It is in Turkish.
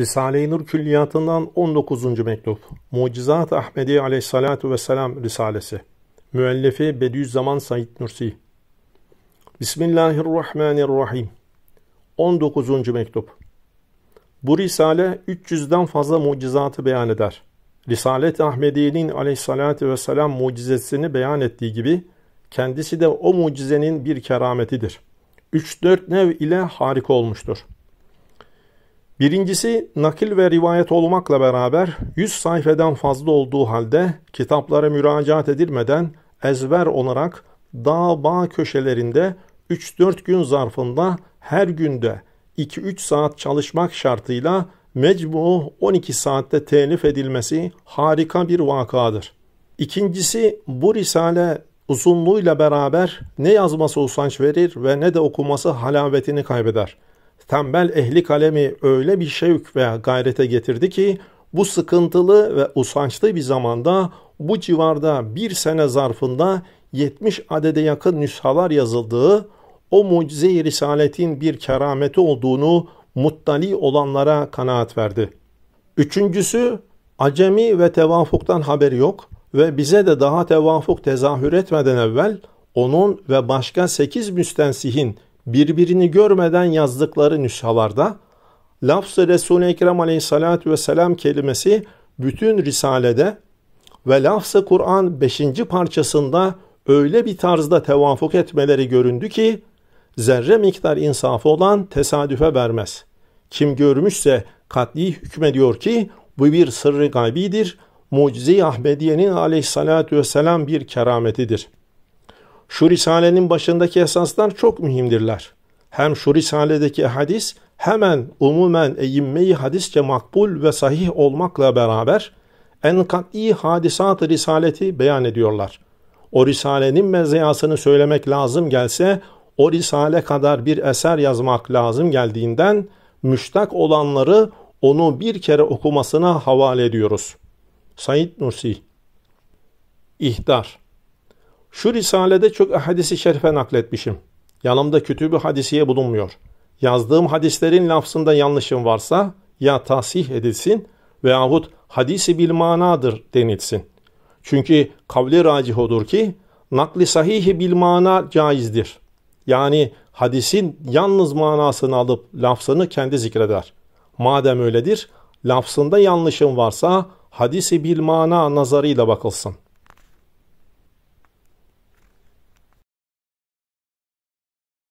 Risale-i Nur Külliyatı'ndan 19. mektup. Mucizat Ahmedi Aleyhissalatu vesselam Risalesi. Müellifi Bediüzzaman Said Nursi. Bismillahirrahmanirrahim. 19. mektup. Bu risale 300'den fazla mucizatı beyan eder. Risalet Ahmedi'nin aleyhissalatü vesselam mucizesini beyan ettiği gibi kendisi de o mucizenin bir kerametidir. 3-4 nev ile harika olmuştur. Birincisi nakil ve rivayet olmakla beraber 100 sayfeden fazla olduğu halde kitaplara müracaat edilmeden ezber olarak dağ bağ köşelerinde 3-4 gün zarfında her günde 2-3 saat çalışmak şartıyla mecbu 12 saatte telif edilmesi harika bir vakadır. İkincisi bu risale uzunluğuyla beraber ne yazması usanç verir ve ne de okuması halavetini kaybeder.'' Tembel ehli kalemi öyle bir şevk ve gayrete getirdi ki bu sıkıntılı ve usançlı bir zamanda bu civarda bir sene zarfında 70 adede yakın nüshalar yazıldığı, o mucize-i risaletin bir kerameti olduğunu muttali olanlara kanaat verdi. Üçüncüsü, acemi ve tevafuktan haberi yok ve bize de daha tevafuk tezahür etmeden evvel onun ve başka sekiz müstensihin birbirini görmeden yazdıkları nüshalarda lafz-ı Resul-i Ekrem aleyhissalatü vesselam kelimesi bütün risalede ve lafz-ı Kur'an 5. parçasında öyle bir tarzda tevafuk etmeleri göründü ki zerre miktar insafı olan tesadüfe vermez. Kim görmüşse katli hükmediyor ki bu bir sırrı gaybidir, mucize-i Ahmediye'nin aleyhissalatü vesselam bir kerametidir.'' şu Risale'nin başındaki esaslar çok mühimdirler. Hem şu Risale'deki hadis hemen umumen eğimmeyi hadisçe makbul ve sahih olmakla beraber en kat'i hadisat-ı risaleti beyan ediyorlar. O risalenin meziyasını söylemek lazım gelse, o risale kadar bir eser yazmak lazım geldiğinden, müştak olanları onu bir kere okumasına havale ediyoruz. Said Nursi İhtar şu risalede çok hadisi şerife nakletmişim. Yanımda kütübü hadisiye bulunmuyor. Yazdığım hadislerin lafzında yanlışım varsa ya tahsih edilsin veyahut hadisi bil manadır denilsin. Çünkü kavli racih odur ki nakli sahihi bil mana caizdir. Yani hadisin yalnız manasını alıp lafzını kendi zikreder. Madem öyledir, lafzında yanlışım varsa hadisi bil mana nazarıyla bakılsın.''